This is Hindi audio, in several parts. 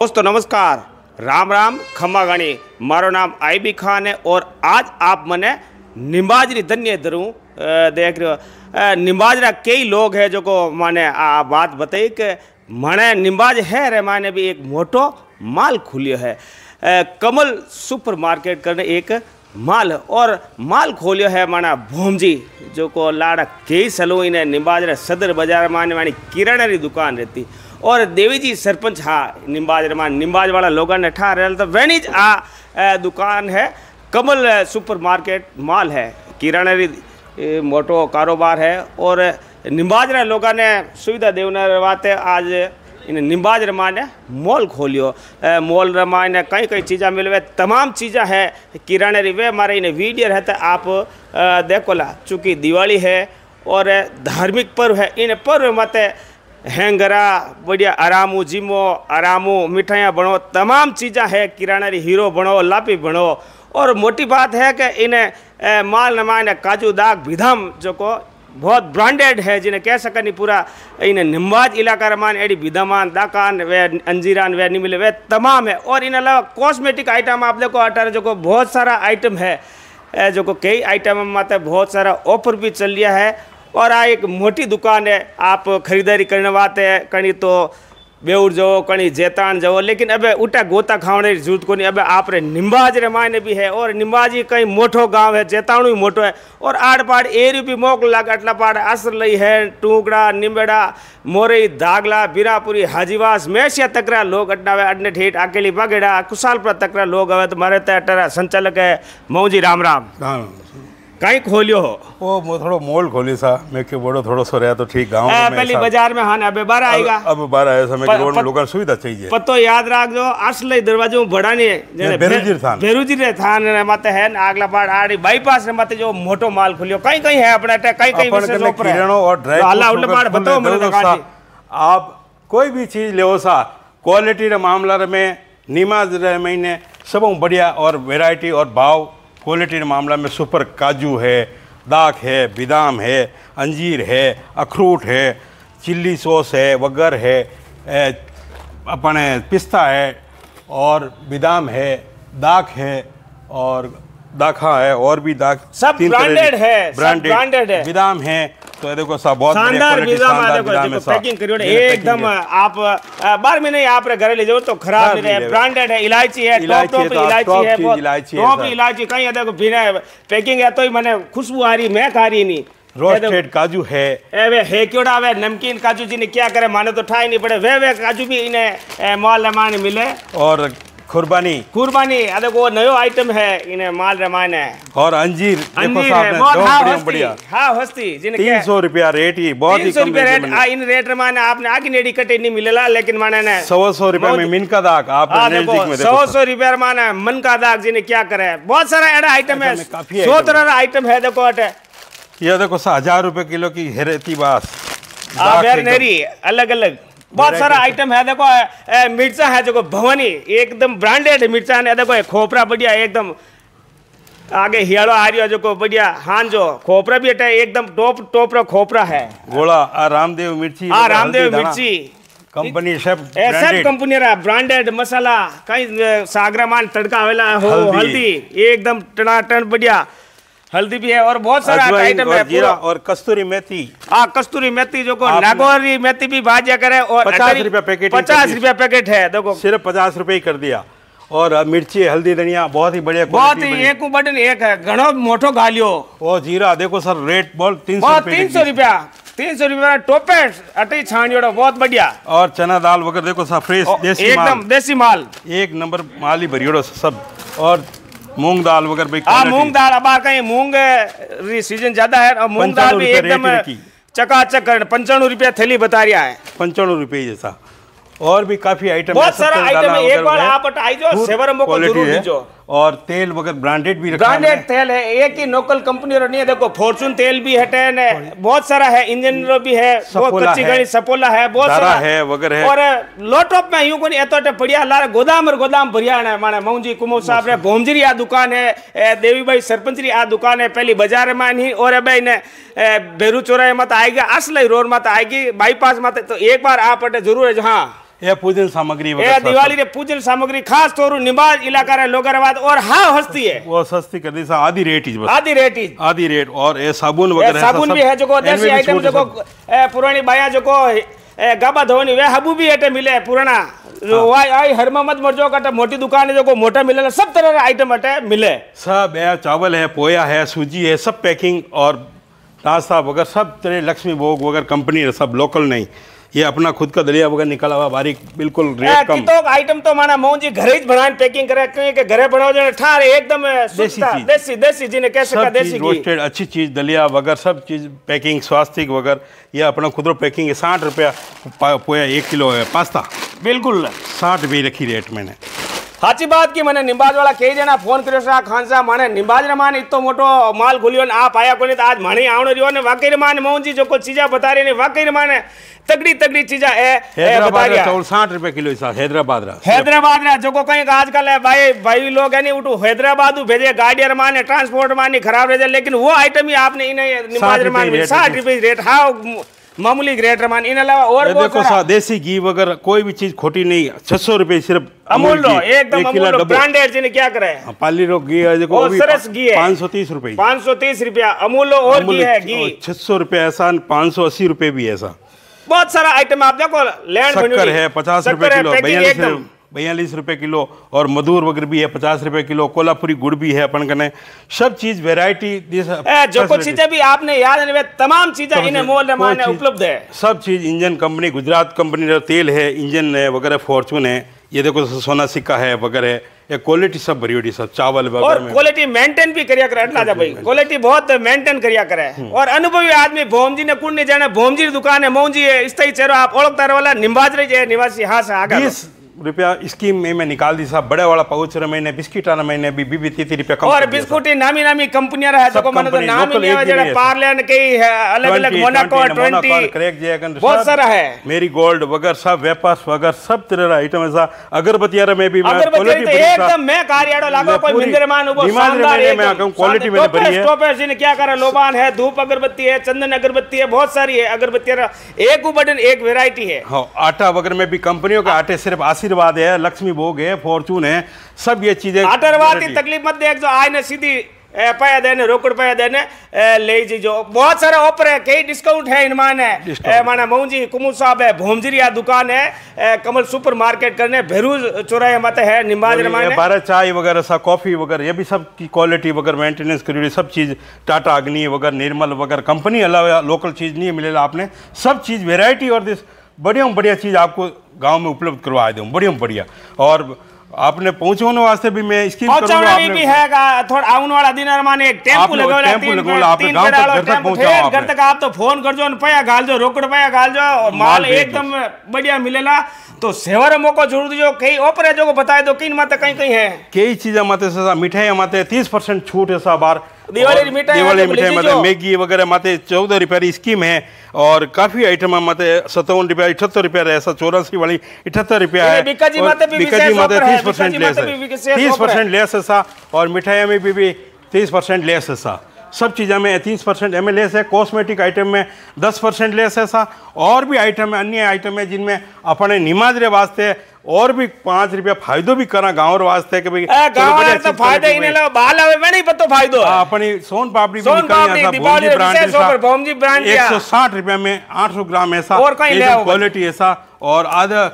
दोस्तों नमस्कार राम राम खम्मा गणी मारो नाम आईबी खान है और आज आप मैंने निम्बाजरी धन्य धरू देख रहे हो निम्बाजरा कई लोग हैं जो को माने आ बात बताई कि मैंने निम्बाज है रे माने भी एक मोटो माल खुलियो है कमल सुपरमार्केट करने एक माल और माल खोलियो है माना भूम जी जो को लाड़ा कई सलू इन्हें निम्बाजरा सदर बाजार माने मानी किरण दुकान रहती और देवी जी सरपंच हाँ निम्बाज रमान निम्बाज वाला ने ठा रहे तो वैनिज आ हाँ, दुकान है कमल सुपर मार्केट मॉल है किराने मोटो कारोबार है और निम्बाज रा लोगों ने सुविधा देवने वाते आज इन निम्बाज रमा ने मॉल खोलियो मॉल रमा ने कई कई चीज़ा हुए तमाम चीज़ा है किराने रिवे वे मारे इन्हें वीडियो रहते आप देखो ला चूँकि दिवाली है और धार्मिक पर्व है इन पर्व मत हैंगरा बढ़िया आरामू जिमो आरामू मिठाइयाँ बनो तमाम चीज़ें है किराना री हीरो बनो लापी बनो और मोटी बात है कि इन्हें माल नमान काजू दाग विधम जो को बहुत ब्रांडेड है जिन्हें कह नहीं पूरा इन्हें निम्बाज इलाका रमान एडी विधमान दाकान वे अंजीरान वे निमिल वे तमाम है और इन अलावा कॉस्मेटिक आइटम आप देखो अठारह जो को बहुत सारा आइटम है जो को कई आइटम माता बहुत सारा ऑफर भी चल लिया है और दुकान है आप खरीदारी करने वाते हैं कहीं तो કણી जाओ कहीं जैतान जाओ लेकिन अबे उटा गोता खाने की जरूरत को नहीं अब आप निम्बाज रे मायने भी है और निम्बाजी कई मोटो गांव है जेताणु ही मोटो है और आड़ पाड़ एरी भी मोक लाग अटला पाड़ असर लई है टूकड़ा निम्बड़ा मोरई दागला बिरापुरी हाजीवास मैशिया तकरा लोग अटनावे अडने ठेठ अकेली बगेड़ा कुशालपुरा तकरा लोग आवे तो मारे ते अटरा संचालक है मऊजी राम राम कई खोलियो हो ओ मो थोड़ो खोली सा मैं के बड़ो थोड़ो सो रहया तो ठीक गांव में पहली बाजार में हाने अबे बार आएगा अब, बार आए समय रोड में लोकल सुविधा चाहिए पतो याद राख जो असल दरवाजे में बड़ा नहीं है जने बेरुजीर थान बेरुजीर थान ने माते है ना अगला पार आड़ी बाईपास ने माते जो मोटो माल खोलियो कई कई है अपना टे कई कई बिजनेस ऊपर किरणो और ड्राइव अल्लाह उल्ले पार बतो मेरे को आप कोई भी चीज लेओ सा क्वालिटी रे मामला रे में नीमाज रे महीने सब बढ़िया और वैरायटी और भाव क्वालिटी के मामला में सुपर काजू है दाख है बादाम है अंजीर है अखरूट है चिल्ली सॉस है वगर है अपने पिस्ता है और बादाम है दाख है और दाखा है और भी दाख सब ब्रांडेड है ब्रांडेड ब्रांडेड है बादाम है तो देखो सब बहुत शानदार શાનદાર मा देखो पैकिंग करियो एकदम आप बार महीने आप रे घरे ले जाओ तो खराब नहीं है ब्रांडेड है इलायची है टॉप तो टॉप इलायची है टॉप इलायची कहीं देखो बिना पैकिंग है तो ही मैंने खुशबू आ रही मैं खा रही नहीं रोस्टेड काजू है वे है क्योड़ा वे नमकीन काजू जी ने क्या करे माने तो ठाई नहीं पड़े वे वे काजू भी इन्हें माल माने मिले और खुरबानी कुर्बानी अरे वो नयो आइटम है इन्हें माल रामायण है और अंजीर अंजीर है बहुत हाँ बढ़िया बढ़िया हाँ हस्ती जिन्हें तीन सौ रुपया रेट ही बहुत ही कम रेट हाँ, इन रेट रामायण आपने आगे नेडी कटे नहीं मिले ला लेकिन माने ना सौ सौ रुपया में मिन का दाग आपने हाँ, सौ सौ रुपया माना मन का दाग जिन्हें क्या करे बहुत सारा ऐसा आइटम है सौ तरह आइटम है देखो अटे ये देखो हजार रुपये किलो की हेरेती बास हाँ, अलग अलग बहुत सारा आइटम है देखो मिर्चा है देखो भवानी एकदम ब्रांडेड मिर्चा है देखो खोपरा बढ़िया एकदम आगे हियाड़ो आ रही जो बढ़िया हाँ जो खोपरा भी अटे एकदम टॉप टॉप रहा खोपरा है गोला आ रामदेव मिर्ची आ रामदेव मिर्ची कंपनी सब ए, सब कंपनी रहा ब्रांडेड मसाला कहीं सागरा मान तड़का आवेला हो हल्दी एकदम टनाटन बढ़िया हल्दी भी है और बहुत सारा आइटम है जीरा और कस्तूरी मेथी हाँ कस्तूरी मेथी जो को नागौरी मेथी भी भाजिया करे और पचास रुपया पैकेट पचास रुपया पैकेट है देखो सिर्फ पचास ही कर दिया और मिर्ची हल्दी धनिया बहुत ही बढ़िया बहुत ही एक बटन एक है घड़ो मोटो गालियो ओ जीरा देखो सर रेट बोल तीन सौ तीन सौ रुपया तीन सौ रुपया टोपे अटी जोड़ो बहुत बढ़िया और चना दाल वगैरह देखो सर फ्रेश देसी एकदम देसी माल एक नंबर माल ही भरियो सब और मूंग दाल वगैरह भाई हाँ मूंग दाल अब आ कहीं मूंग सीजन ज्यादा है और मूंग दाल भी एकदम चकाचक पंचानवे रुपया थैली बता रहा है पंचानवे रुपये जैसा और भी काफी आइटम बहुत सारा आइटम है एक बार आप हटाई जो सेवर हमको जरूर दीजिए और तेल वगैरह ब्रांडेड भी ब्रांडेड तेल है एक ही लोकल कंपनी नहीं है देखो फॉर्चून तेल भी है टेन है बहुत सारा है इंजन हम्म। भी है बहुत कच्ची सपोला है बहुत सारा है वगैरह और लॉट ऑफ में यूं कोनी एतो पड़िया लारे गोदाम और गोदाम बढ़िया है माने मौजी कुमो साहब रे भोमजरी आ दुकान है देवी भाई सरपंच री आ दुकान है पहली बाजार में नहीं और भाई ने भेरू चौराहे मत आएगी असल रोड मत आएगी बाईपास मत तो एक बार आप जरूर है हाँ એ પૂજન સામગ્રી એ દિવાળી રે પૂજન સામગ્રી ખાસ તોરું इलाका रे लोगर और हां हस्ती है वो सस्ती कर दी सा आधी रेट इज बस आधी रेट इज आधी रेट और ए साबुन वगैरह साबुन भी है जो देसी आइटम जो पुरानी बाया जो गाबा धोनी वे हबू भी एटे मिले पुराना हाँ। जो वाई आई हरमा मरजो कटे तो मोटी दुकान है जो को मोटा मिले सब तरह का आइटम अटे मिले सब है चावल है पोया है सूजी है सब पैकिंग और नाश्ता वगैरह सब तरह लक्ष्मी भोग वगैरह कंपनी है सब लोकल नहीं ये अपना खुद का दलिया वगैरह निकाला हुआ बारीक बिल्कुल रेट कम तो आइटम तो माना मोहन जी घरे बनाए पैकिंग करे क्योंकि घरे बनाओ जो ठारे एकदम देसी देसी जी ने कह अच्छी चीज दलिया वगैरह सब चीज पैकिंग स्वास्थ्य वगैरह ये अपना खुद पैकिंग है साठ रुपया पोया एक किलो है पास्ता बिल्कुल साठ रुपये रखी रेट मैंने मैंने निम्बाज वाला મને નિંબાજવાળા फोन છે ને ફોન કર્યો છે આ ખાન સાહેબ મને નિંબાજ રમાને એટલો મોટો માલ ખુલ્યો ને આ પાયા કોને આજ મને આવણો રહ્યો ને વાકઈ રમાને મોહનજી જો કોઈ ચીજા બતારી वाकई વાકઈ રમાને तगड़ी तगड़ी चीजा है साठ रुपए किलो हैदराबाद हैदराबाद रा जो को कहीं आजकल है भाई भाई लोग है नहीं उठू हैदराबाद भेजे गाड़ी माने ट्रांसपोर्ट माने खराब रह जाए लेकिन वो आइटम ही आपने साठ रुपए रेट हाँ मामूली ग्रेट रमान इन अलावा और देखो सा देसी घी वगैरह कोई भी चीज खोटी नहीं छह सौ रूपये सिर्फ अमूल लो एकदम अमूल ब्रांडेड जी जिन्हें क्या करे हाँ, पाली रो घी है देखो सरस घी है पाँच सौ तीस रूपये पाँच सौ तीस रुपया अमूल और घी है घी छह सौ रूपये ऐसा पाँच सौ अस्सी रूपये भी ऐसा बहुत सारा आइटम आप देखो लैंड है पचास रूपये किलो भैया बयालीस रुपये किलो और मधुर वगैरह भी है पचास रुपये किलो कोल्हापुरी गुड़ भी है अपन कने सब चीज़ वेराइटी जो कुछ चीज़ें भी आपने याद है तमाम चीज़ें इन्हें मोल में उपलब्ध है सब चीज़ इंजन कंपनी गुजरात कंपनी का तेल है इंजन है वगैरह फॉर्चून है ये देखो सोना सिक्का है वगैरह ये क्वालिटी सब भरी हुई सब चावल और क्वालिटी मेंटेन भी करिया करे अटला भाई क्वालिटी बहुत मेंटेन करिया करे हम्म। और अनुभवी आदमी भोम जी ने कुंड नहीं जाने भोम जी दुकान है मोम जी है इस तरह चेहरा आप ओळखता वाला निम्बाज रही है निवासी हाँ से आगे स्कीम में मैं निकाल दी साहब बड़े वाला पाउच મહિને मैंने बिस्किट आना मैंने બી बीबी तीस रुपया और बिस्कुट नामी नामी कंपनियां रहा तो मन तो नाम ही नहीं आवे पार्लियन के ही है अलग अलग मोनाको 20 क्रैक बहुत सारा है मेरी गोल्ड वगैरह सब वेपास वगैरह सब तरह आइटम ऐसा अगरबत्तियां में भी मैं क्वालिटी तो एकदम मैं कार्याड़ो लागो कोई मिंदरमान शानदार है मैं कहूं क्वालिटी मैंने भरी है ने क्या लोबान है धूप अगरबत्ती है चंदन अगरबत्ती है बहुत सारी है अगरबत्तियां एक बटन एक वैरायटी है हां आटा वगैरह में भी कंपनियों का आटे सिर्फ 80 आशीर्वाद है लक्ष्मी भोग है फॉर्चून है सब ये चीजें आतंकवाद की तकलीफ मत देख जो आए ना सीधी पाया देने रोकड़ पाया देने ले जी जो बहुत सारे ऑफर है कई डिस्काउंट है इनमान है माना मऊ जी कुमू साहब है भोमजरिया दुकान है कमल सुपर मार्केट करने भेरूज चौराहे मत है निमाज भारत चाय वगैरह सा कॉफ़ी वगैरह ये भी सब की क्वालिटी वगैरह मेंटेनेंस करी सब चीज़ टाटा अग्नि वगैरह निर्मल वगैरह कंपनी अलावा लोकल चीज़ नहीं मिलेगा आपने सब चीज़ वेराइटी और दिस बढ़िया बढ़िया चीज़ आपको गांव में उपलब्ध करवा दूँ बढ़िया बढ़िया और आपने पहुंचाउन वास्ते भी मैं स्कीम करूंगा आपने भी हैगा थोड़ा आउन वाला दिन माने एक टेम्पो लगावला टेम्पो लगावला आपने गांव तक घर तक पहुंचाओ घर तक आप तो फोन कर जो पाया गाल जो रोकड़ पाया गाल जो माल एकदम बढ़िया मिलेला तो सेवर मौको जरूर दियो कई ऑफर है जो को बताए दो किन माते कई कई है कई चीज माते ससा मिठाई माते 30% छूट है सा बार दिवाली मिठाई दिवाली तो मिठाई मतलब मैगी वगैरह माते चौदह रुपये की स्कीम है और काफ़ी आइटम माते सत्तावन रुपया इठहत्तर रुपया है ऐसा चौरासी वाली इठहत्तर रुपया है बिकाजी माते तीस परसेंट लेस है तीस परसेंट लेस है सा और मिठाई में भी तीस परसेंट लेस है सा सब चीज़ों में तीस परसेंट एम लेस है कॉस्मेटिक आइटम में दस परसेंट लेस है सा और भी आइटम है अन्य आइटम है जिनमें अपने निमाज रे वास्ते और भी पांच रुपया फायदो भी करा गांव वास्ते के भाई तो बाल नहीं फायदो हाँ, अपनी सोन पापड़ी सोन पापड़ी दीपावली विशेष ऑफर भोमजी ब्रांड रुपया में ग्राम ऐसा और कहीं क्वालिटी ऐसा और आधा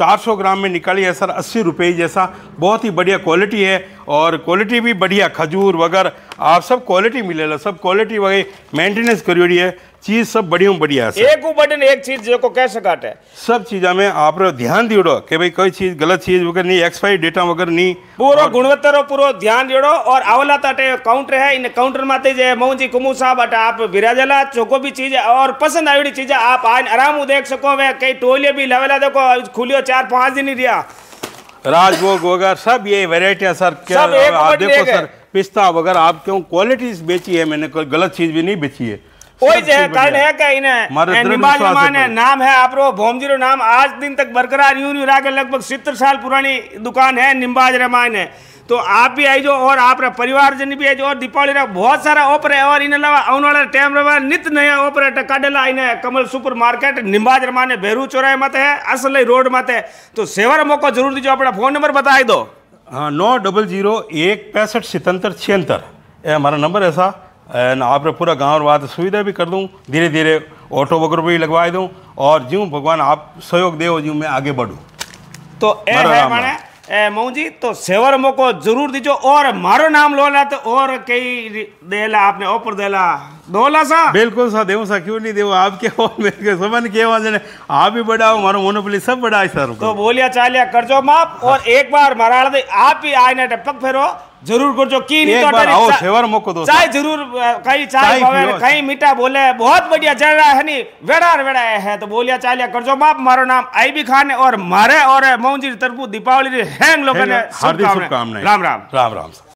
400 ग्राम में निकाली है सर अस्सी रुपये जैसा बहुत ही बढ़िया क्वालिटी है और क्वालिटी भी बढ़िया खजूर वग़ैरह आप सब क्वालिटी मिले ला सब क्वालिटी वग़ैरह मेंटेनेंस करी वई है चीज सब बढ़िया बढ़िया है एक बटन एक चीज जो को कैसे काटे सब चीजा में आप ध्यान दियोड़ो के भाई कोई चीज गलत चीज वगैरह नहीं एक्सपायरी डेटा वगैरह नहीं पूरा गुणवत्ता रो पूरो ध्यान दियो और अवला ताटे काउंटर है इन काउंटर माते जे मोहन कुमू साहब अट आप विराजला चोको भी चीज और पसंद आयोड़ी चीज आप आराम देख सको वे कई टोलियो भी लवेला देखो खुलियो चार पांच दिन ही रिया राजभोग वगैरह सब ये वेराइटियाँ सर क्या आप देखो सर पिस्ता वगैरह आप क्यों क्वालिटीज बेची है मैंने कोई गलत चीज भी नहीं बेची है कोई जो है कारण है क्या इन्हें नाम है आप भोम नाम आज दिन तक बरकरार यूं यूं लगभग सितर साल पुरानी दुकान है निम्बाज रमान है तो आप भी आईजो और आप परिवारजन भी आईजो और दीपावली रा बहुत सारा ऑफर है और इन अलावा आने वाला टाइम रहा नित नया ऑफर है काडेला इन्हें कमल सुपर मार्केट निम्बाज रमाने भेरू चौराहे माते है असलई रोड माते है तो सेवा मौको जरूर दीजिए अपना फोन नंबर बताई दो हाँ नौ डबल जीरो एक पैंसठ सितंतर छिहत्तर हमारा नंबर ऐसा आप पूरा गाँव और बात सुविधा भी कर दूँ धीरे धीरे ऑटो वगैरह भी लगवा दूँ और ज्यों भगवान आप सहयोग दे ज्यों मैं आगे बढ़ूँ तो ए है ए मऊ जी तो सेवर मौको जरूर दीजो और मारो नाम लो ला तो और कई देला आपने ऑफर देला દોલા સા બિલકુલ સા દેવું સા ક્યું નહીં દેવું આપ કેવો કે સમન કેવા છે ને આ બી બડાવો મારો મોનોપોલી સબ બડાય સર તો બોલ્યા और एक बार ઓર दे आप ही आए ना टपक ટપક जरूर कर जो की नहीं तो आओ सेवर मोको दो चाय जरूर कई चाय भावे कई मीठा बोले बहुत बढ़िया चल रहा है नी वेड़ा वेड़ा है तो बोलिया चालिया करजो माप मारो नाम आई भी खान और मारे और मौजी तरफू दीपावली हैंग लोगों ने हार्दिक शुभकामनाएं राम राम राम राम